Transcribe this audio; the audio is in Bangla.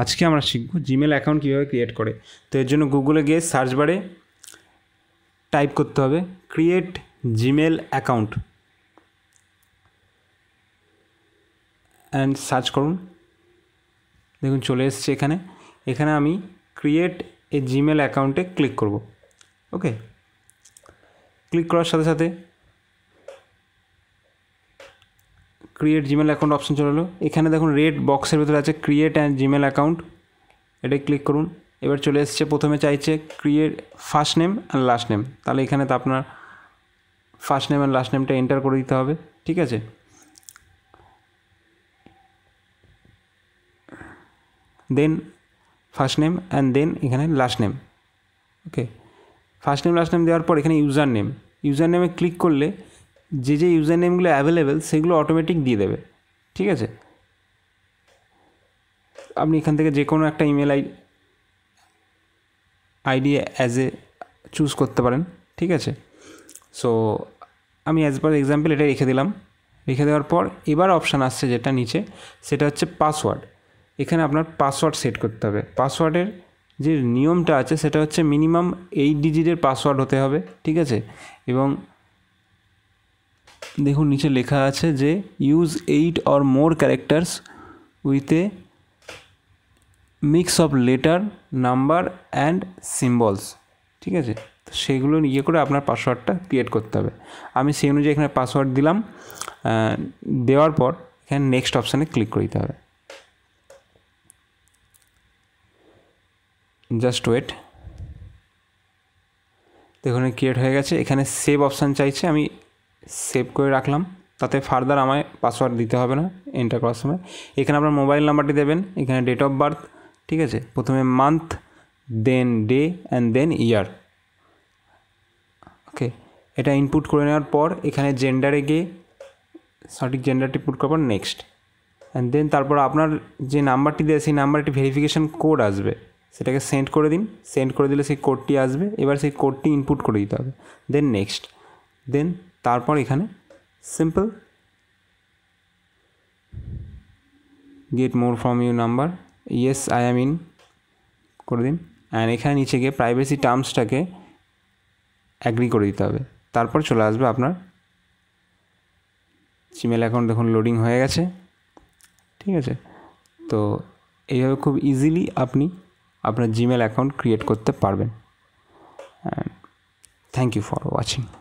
আজকে আমরা শিখব জিমেল অ্যাকাউন্ট কীভাবে ক্রিয়েট করে তো এর জন্য গুগলে গিয়ে সার্চ বারে টাইপ করতে হবে create Gmail account and search করুন দেখুন চলে এসছে এখানে এখানে আমি ক্রিয়েট এ জিমেল অ্যাকাউন্টে ক্লিক করব ওকে ক্লিক করার সাথে সাথে ক্রিয়েট জিমেল অ্যাকাউন্ট অপশন চলে এলো এখানে দেখুন রেড বক্সের ভেতরে আছে ক্রিয়েট অ্যান্ড জিমেল অ্যাকাউন্ট এটাই ক্লিক করুন এবার চলে এসছে প্রথমে চাইছে create first name and last name তাহলে এখানে তো আপনার ফার্স্ট নেম অ্যান্ড লাস্ট নেমটা এন্টার করে দিতে হবে ঠিক আছে then first name and then এখানে last name okay first name last name দেওয়ার পর এখানে ইউজার নেম ইউজার নেমে ক্লিক করলে যে যে ইউজার নেমগুলো অ্যাভেলেবেল সেগুলো অটোমেটিক দিয়ে দেবে ঠিক আছে আপনি এখান থেকে যে কোনো একটা email I ID as a choose করতে পারেন ঠিক আছে সো আমি অ্যাজ পার এক্সাম্পল এটা রেখে দিলাম রেখে দেওয়ার পর এবার অপশান আসছে যেটা নিচে সেটা হচ্ছে পাসওয়ার্ড এখানে আপনার পাসওয়ার্ড সেট করতে হবে পাসওয়ার্ডের যে নিয়মটা আছে সেটা হচ্ছে মিনিমাম এইট ডিজিটের পাসওয়ার্ড হতে হবে ঠিক আছে এবং দেখুন নিচে লেখা আছে যে use eight or more characters with a mix of letter number and symbols ঠিক আছে তো সেগুলো ইয়ে করে আপনার পাসওয়ার্ডটা ক্রিয়েট করতে হবে আমি সেই অনুযায়ী এখানে পাসওয়ার্ড দিলাম দেওয়ার পর এখানে নেক্সট অপশানে ক্লিক করে দিতে হবে জাস্ট ওয়েট দেখুন ক্রিয়েট হয়ে গেছে এখানে সেভ অপশান চাইছে আমি সেভ করে রাখলাম তাতে ফার্দার আমায় পাসওয়ার্ড দিতে হবে না এন্টার করার সময় এখানে আপনার মোবাইল নাম্বারটি দেবেন এখানে ডেট অফ বার্থ ঠিক আছে প্রথমে month then day and then year okay এটা ইনপুট করে নেওয়ার পর এখানে জেন্ডারে গিয়ে সঠিক জেন্ডারটি পুট করার পর নেক্সট অ্যান্ড দেন তারপর আপনার যে নাম্বারটি দেয় সেই নাম্বার একটি ভেরিফিকেশান কোড আসবে সেটাকে সেন্ড করে দিন সেন্ড করে দিলে সেই কোডটি আসবে এবার সেই কোডটি ইনপুট করে দিতে হবে দেন নেক্সট দেন তারপর এখানে simple get more from you number yes I am in করে দিন অ্যান্ড এখানে নিচে গিয়ে প্রাইভেসি টার্মসটাকে অ্যাগ্রি করে দিতে হবে তারপর চলে আসবে আপনার জিমেল অ্যাকাউন্ট দেখুন লোডিং হয়ে গেছে ঠিক আছে তো এইভাবে খুব ইজিলি আপনি আপনার জিমেল অ্যাকাউন্ট ক্রিয়েট করতে পারবেন থ্যাংক ইউ ফর ওয়াচিং